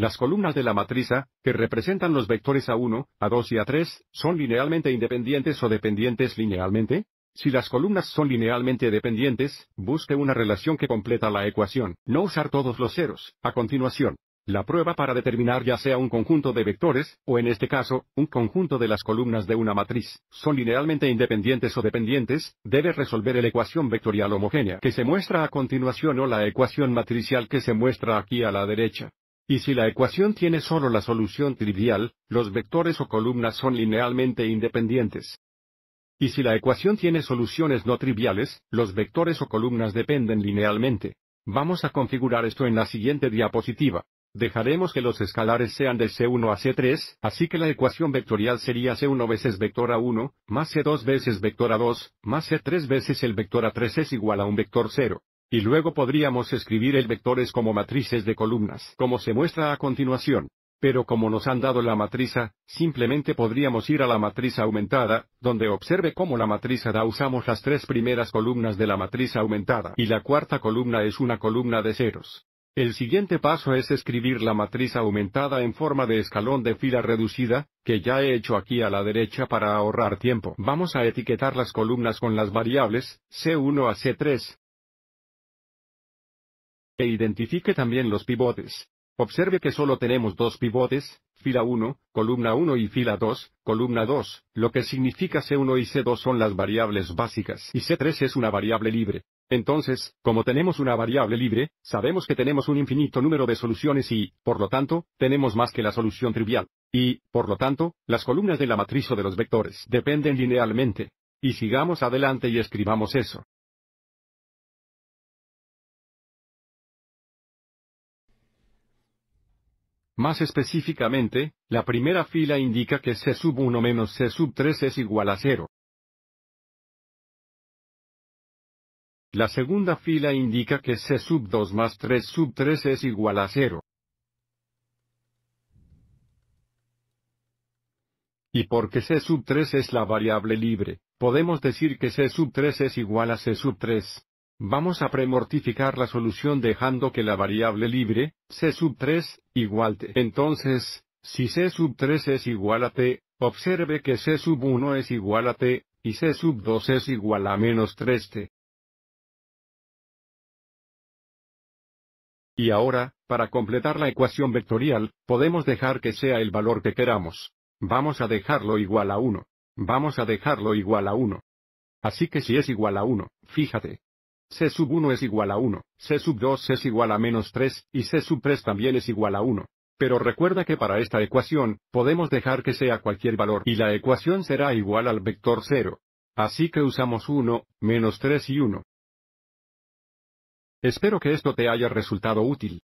Las columnas de la matriz, que representan los vectores A1, A2 y A3, son linealmente independientes o dependientes linealmente. Si las columnas son linealmente dependientes, busque una relación que completa la ecuación, no usar todos los ceros. A continuación, la prueba para determinar ya sea un conjunto de vectores, o en este caso, un conjunto de las columnas de una matriz, son linealmente independientes o dependientes, debe resolver la ecuación vectorial homogénea que se muestra a continuación o la ecuación matricial que se muestra aquí a la derecha. Y si la ecuación tiene solo la solución trivial, los vectores o columnas son linealmente independientes. Y si la ecuación tiene soluciones no triviales, los vectores o columnas dependen linealmente. Vamos a configurar esto en la siguiente diapositiva. Dejaremos que los escalares sean de C1 a C3, así que la ecuación vectorial sería C1 veces vector A1, más C2 veces vector A2, más C3 veces el vector A3 es igual a un vector 0. Y luego podríamos escribir el vectores como matrices de columnas, como se muestra a continuación. Pero como nos han dado la matriz, simplemente podríamos ir a la matriz aumentada, donde observe cómo la matriz da usamos las tres primeras columnas de la matriz aumentada y la cuarta columna es una columna de ceros. El siguiente paso es escribir la matriz aumentada en forma de escalón de fila reducida, que ya he hecho aquí a la derecha para ahorrar tiempo. Vamos a etiquetar las columnas con las variables, C1 a C3, e identifique también los pivotes. Observe que solo tenemos dos pivotes, fila 1, columna 1 y fila 2, columna 2, lo que significa C1 y C2 son las variables básicas y C3 es una variable libre. Entonces, como tenemos una variable libre, sabemos que tenemos un infinito número de soluciones y, por lo tanto, tenemos más que la solución trivial. Y, por lo tanto, las columnas de la matriz o de los vectores dependen linealmente. Y sigamos adelante y escribamos eso. Más específicamente, la primera fila indica que C sub 1 menos C sub 3 es igual a 0. La segunda fila indica que C sub 2 más 3 sub 3 es igual a 0. Y porque C sub 3 es la variable libre, podemos decir que C sub 3 es igual a C sub 3. Vamos a premortificar la solución dejando que la variable libre, c sub 3, igual t. Entonces, si c sub 3 es igual a t, observe que c sub 1 es igual a t, y c sub 2 es igual a menos 3t. Y ahora, para completar la ecuación vectorial, podemos dejar que sea el valor que queramos. Vamos a dejarlo igual a 1. Vamos a dejarlo igual a 1. Así que si es igual a 1, fíjate, C sub 1 es igual a 1, C sub 2 es igual a menos 3, y C sub 3 también es igual a 1. Pero recuerda que para esta ecuación, podemos dejar que sea cualquier valor y la ecuación será igual al vector 0. Así que usamos 1, menos 3 y 1. Espero que esto te haya resultado útil.